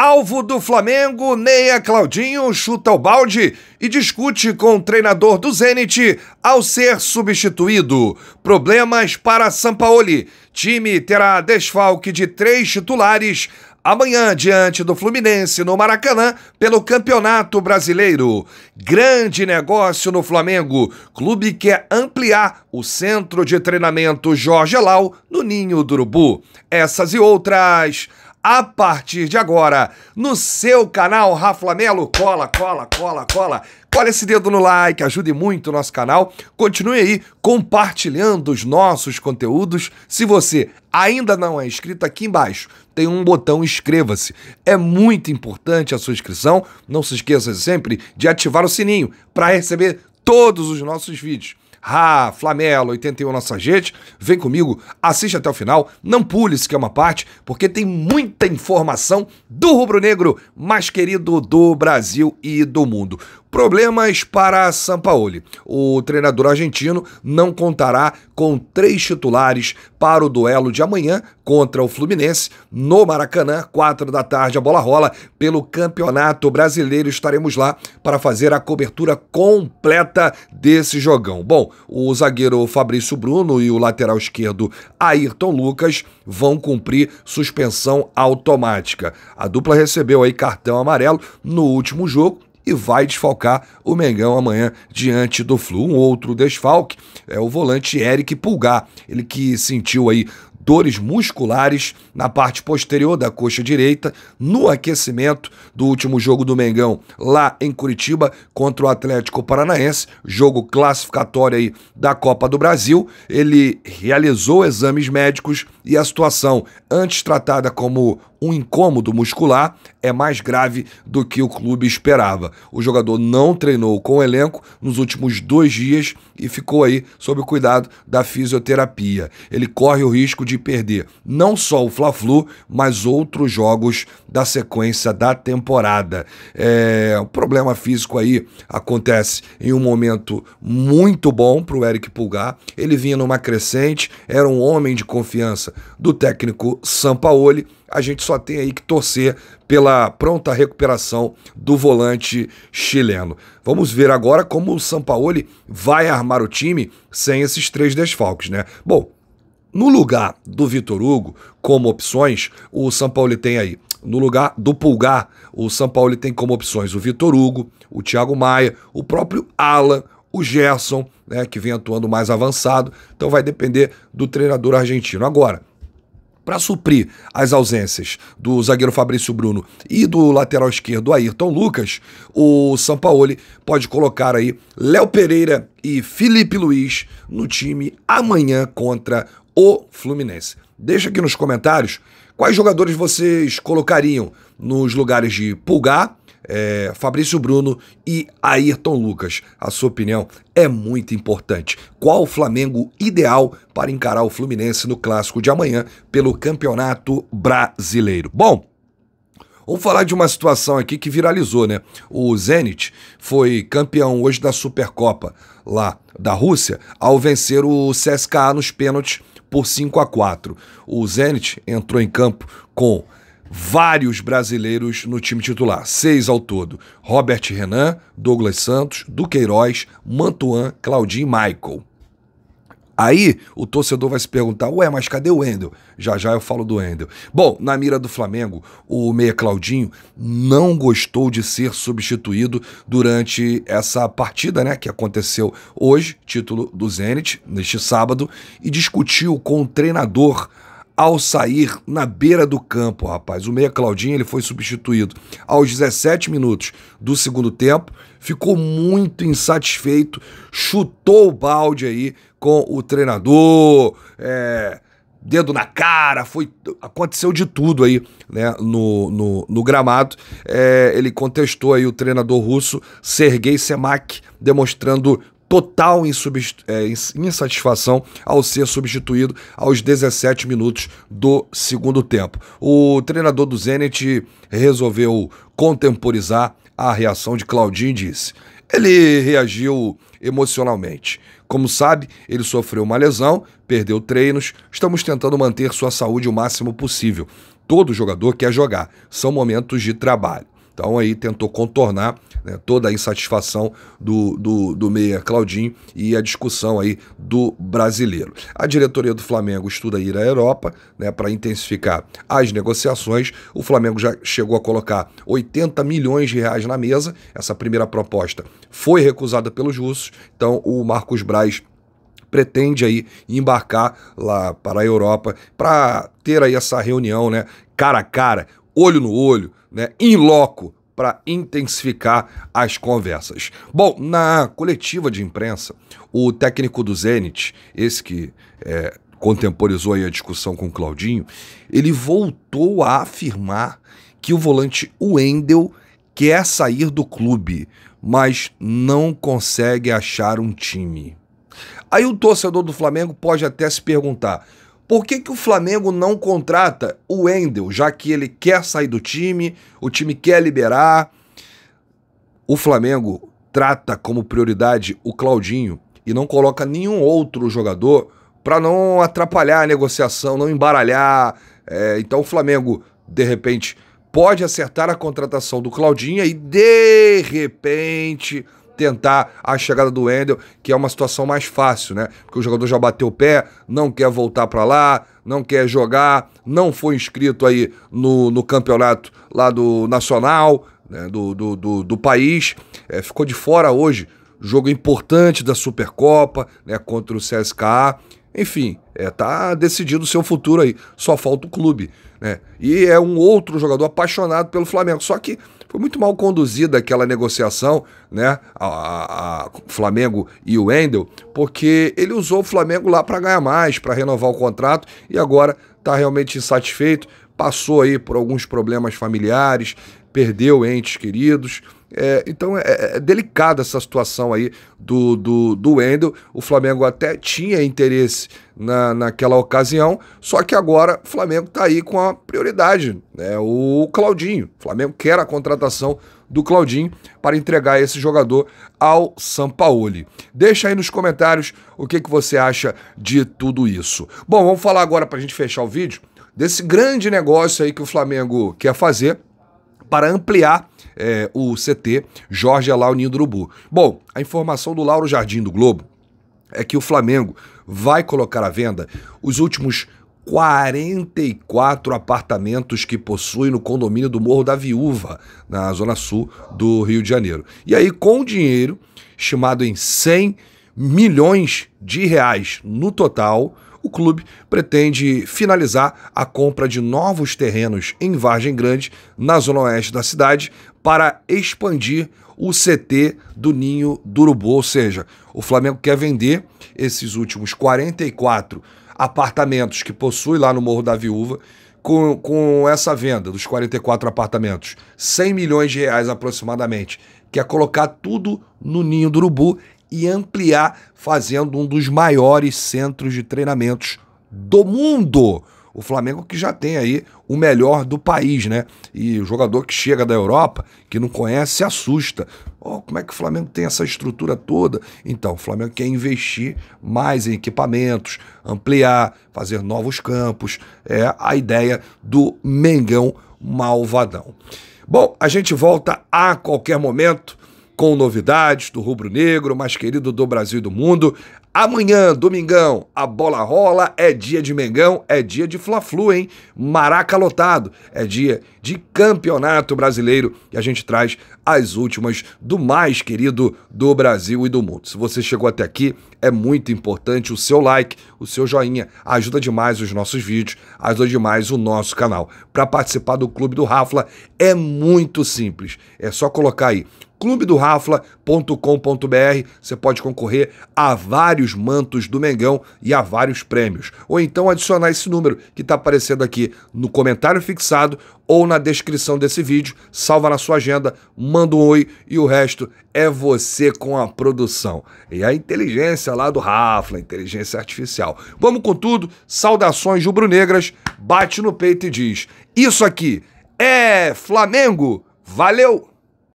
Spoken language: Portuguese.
Alvo do Flamengo, Neia Claudinho chuta o balde e discute com o treinador do Zenit ao ser substituído. Problemas para Sampaoli. Time terá desfalque de três titulares amanhã diante do Fluminense no Maracanã pelo Campeonato Brasileiro. Grande negócio no Flamengo. Clube quer ampliar o centro de treinamento Jorge Lau no Ninho do Urubu. Essas e outras a partir de agora no seu canal Raflamelo. Cola, cola, cola, cola. Cola esse dedo no like, ajude muito o nosso canal. Continue aí compartilhando os nossos conteúdos. Se você ainda não é inscrito, aqui embaixo tem um botão inscreva-se. É muito importante a sua inscrição. Não se esqueça sempre de ativar o sininho para receber todos os nossos vídeos. Ah, Flamelo, 81 Nossa Gente, vem comigo, assiste até o final, não pule se que é uma parte, porque tem muita informação do rubro-negro mais querido do Brasil e do mundo. Problemas para Sampaoli. O treinador argentino não contará com três titulares para o duelo de amanhã contra o Fluminense no Maracanã, quatro da tarde. A bola rola pelo Campeonato Brasileiro. Estaremos lá para fazer a cobertura completa desse jogão. Bom, o zagueiro Fabrício Bruno e o lateral esquerdo Ayrton Lucas vão cumprir suspensão automática. A dupla recebeu aí cartão amarelo no último jogo e vai desfalcar o Mengão amanhã diante do Flu. Um outro desfalque é o volante Eric Pulgar, ele que sentiu aí dores musculares na parte posterior da coxa direita no aquecimento do último jogo do Mengão lá em Curitiba contra o Atlético Paranaense, jogo classificatório aí da Copa do Brasil. Ele realizou exames médicos e a situação, antes tratada como um incômodo muscular, é mais grave do que o clube esperava. O jogador não treinou com o elenco nos últimos dois dias e ficou aí sob o cuidado da fisioterapia. Ele corre o risco de perder não só o Fla-Flu, mas outros jogos da sequência da temporada. É, o problema físico aí acontece em um momento muito bom para o Eric Pulgar. Ele vinha numa crescente, era um homem de confiança do técnico Sampaoli. A gente só tem aí que torcer pela pronta recuperação do volante chileno. Vamos ver agora como o Sampaoli vai armar o time sem esses três desfalques, né? Bom, no lugar do Vitor Hugo, como opções, o São Paulo tem aí. No lugar do Pulgar, o São Paulo tem como opções o Vitor Hugo, o Thiago Maia, o próprio Alan, o Gerson, né, que vem atuando mais avançado. Então vai depender do treinador argentino. Agora, para suprir as ausências do zagueiro Fabrício Bruno e do lateral esquerdo Ayrton Lucas, o Sampaoli pode colocar aí Léo Pereira e Felipe Luiz no time amanhã contra o Fluminense. Deixa aqui nos comentários quais jogadores vocês colocariam nos lugares de Pulgar, é, Fabrício Bruno e Ayrton Lucas. A sua opinião é muito importante. Qual o Flamengo ideal para encarar o Fluminense no clássico de amanhã pelo Campeonato Brasileiro? Bom, Vamos falar de uma situação aqui que viralizou, né? O Zenit foi campeão hoje da Supercopa lá da Rússia ao vencer o CSKA nos pênaltis por 5 a 4. O Zenit entrou em campo com vários brasileiros no time titular, seis ao todo: Robert Renan, Douglas Santos, Duqueiroz, Mantuan, Claudinho e Michael. Aí o torcedor vai se perguntar: ué, mas cadê o Wendel? Já já eu falo do Wendel. Bom, na mira do Flamengo, o Meia Claudinho não gostou de ser substituído durante essa partida, né? Que aconteceu hoje, título do Zenit, neste sábado, e discutiu com o treinador ao sair na beira do campo, rapaz. O meia Claudinho ele foi substituído aos 17 minutos do segundo tempo, ficou muito insatisfeito, chutou o balde aí com o treinador, é, dedo na cara, foi aconteceu de tudo aí né, no, no, no gramado. É, ele contestou aí o treinador russo Sergei Semak, demonstrando total é, insatisfação ao ser substituído aos 17 minutos do segundo tempo. O treinador do Zenit resolveu contemporizar a reação de Claudinho e disse: ele reagiu emocionalmente. Como sabe, ele sofreu uma lesão, perdeu treinos, estamos tentando manter sua saúde o máximo possível. Todo jogador quer jogar, são momentos de trabalho. Então aí tentou contornar né, toda a insatisfação do, do, do meia Claudinho e a discussão aí do brasileiro. A diretoria do Flamengo estuda ir à Europa né, para intensificar as negociações. O Flamengo já chegou a colocar 80 milhões de reais na mesa. Essa primeira proposta foi recusada pelos russos. Então o Marcos Braz pretende aí embarcar lá para a Europa para ter aí essa reunião, né, cara a cara olho no olho, né, in loco, para intensificar as conversas. Bom, na coletiva de imprensa, o técnico do Zenit, esse que é, contemporizou a discussão com o Claudinho, ele voltou a afirmar que o volante Wendel quer sair do clube, mas não consegue achar um time. Aí o torcedor do Flamengo pode até se perguntar: por que, que o Flamengo não contrata o Wendel, já que ele quer sair do time, o time quer liberar? O Flamengo trata como prioridade o Claudinho e não coloca nenhum outro jogador para não atrapalhar a negociação, não embaralhar. É, então o Flamengo, de repente, pode acertar a contratação do Claudinho e de repente tentar a chegada do Wendel, que é uma situação mais fácil, né? Porque o jogador já bateu o pé, não quer voltar para lá, não quer jogar, não foi inscrito aí no, no campeonato lá do Nacional, né? do, do, do, do, país, é, ficou de fora hoje. Jogo importante da Supercopa, né? Contra o CSKA. Enfim, é, tá decidido o seu futuro aí. Só falta o clube. Né? E é um outro jogador apaixonado pelo Flamengo. Só que foi muito mal conduzida aquela negociação, né? A, a, a Flamengo e o Wendel, porque ele usou o Flamengo lá para ganhar mais, para renovar o contrato e agora está realmente insatisfeito. Passou aí por alguns problemas familiares, perdeu entes queridos. É, então é, é, é, delicada essa situação aí do, do, do Wendel. O Flamengo até tinha interesse na, naquela ocasião, só que agora o Flamengo está aí com a prioridade, né? o Claudinho. O Flamengo quer a contratação do Claudinho para entregar esse jogador ao Sampaoli. Deixa aí nos comentários o que, que você acha de tudo isso. Bom, vamos falar agora para a gente fechar o vídeo desse grande negócio aí que o Flamengo quer fazer para ampliar é, o CT Jorge Alauninho do Urubu. Bom, a informação do Lauro Jardim do Globo é que o Flamengo vai colocar à venda os últimos 44 apartamentos que possui no condomínio do Morro da Viúva, na zona sul do Rio de Janeiro. E aí, com o dinheiro, estimado em 100 milhões de reais no total, o clube pretende finalizar a compra de novos terrenos em Vargem Grande, na zona oeste da cidade, para expandir o CT do Ninho do Urubu. Ou seja, o Flamengo quer vender esses últimos 44 apartamentos que possui lá no Morro da Viúva. Com, com essa venda dos 44 apartamentos, 100 milhões de reais aproximadamente, que é colocar tudo no ninho do urubu e ampliar, fazendo um dos maiores centros de treinamentos do mundo. O Flamengo que já tem aí o melhor do país, né? E o jogador que chega da Europa, que não conhece, se assusta. Oh, como é que o Flamengo tem essa estrutura toda? Então, o Flamengo quer investir mais em equipamentos, ampliar, fazer novos campos. É a ideia do Mengão Malvadão. Bom, a gente volta a qualquer momento com novidades do Rubro Negro, mais querido do Brasil e do mundo. Amanhã, domingão, a bola rola, é dia de Mengão, é dia de Fla-Flu, hein? Maraca lotado, é dia de Campeonato Brasileiro e a gente traz as últimas do mais querido do Brasil e do mundo. Se você chegou até aqui, é muito importante o seu like, o seu joinha, ajuda demais os nossos vídeos, ajuda demais o nosso canal. Para participar do Clube do Rafla é muito simples, é só colocar aí clubedo.rafla.com.br. Você pode concorrer a vários mantos do Mengão e a vários prêmios. Ou então adicionar esse número que está aparecendo aqui no comentário fixado ou na descrição desse vídeo. Salva na sua agenda, manda um oi e o resto é você com a produção. E a inteligência lá do Rafla, inteligência artificial. Vamos com tudo, saudações rubro-negras, bate no peito e diz: Isso aqui é Flamengo! Valeu!